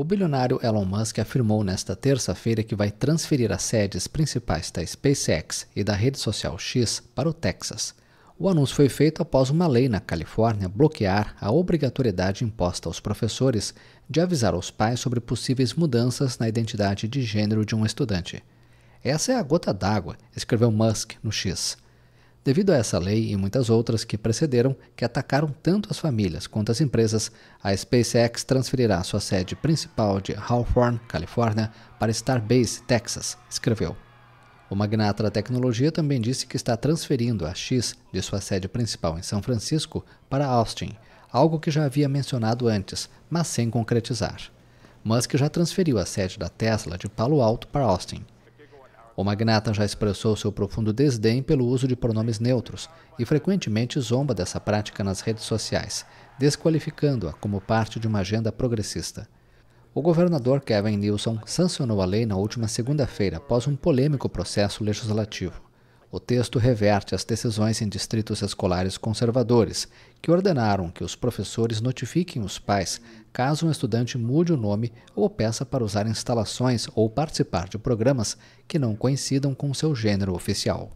O bilionário Elon Musk afirmou nesta terça-feira que vai transferir as sedes principais da SpaceX e da rede social X para o Texas. O anúncio foi feito após uma lei na Califórnia bloquear a obrigatoriedade imposta aos professores de avisar os pais sobre possíveis mudanças na identidade de gênero de um estudante. Essa é a gota d'água, escreveu Musk no X. Devido a essa lei e muitas outras que precederam, que atacaram tanto as famílias quanto as empresas, a SpaceX transferirá sua sede principal de Hawthorne, Califórnia, para Starbase, Texas, escreveu. O magnata da tecnologia também disse que está transferindo a X de sua sede principal em São Francisco para Austin, algo que já havia mencionado antes, mas sem concretizar. Musk já transferiu a sede da Tesla de Palo Alto para Austin. O magnata já expressou seu profundo desdém pelo uso de pronomes neutros e frequentemente zomba dessa prática nas redes sociais, desqualificando-a como parte de uma agenda progressista. O governador Kevin Nilson sancionou a lei na última segunda-feira após um polêmico processo legislativo o texto reverte as decisões em distritos escolares conservadores, que ordenaram que os professores notifiquem os pais caso um estudante mude o nome ou peça para usar instalações ou participar de programas que não coincidam com seu gênero oficial.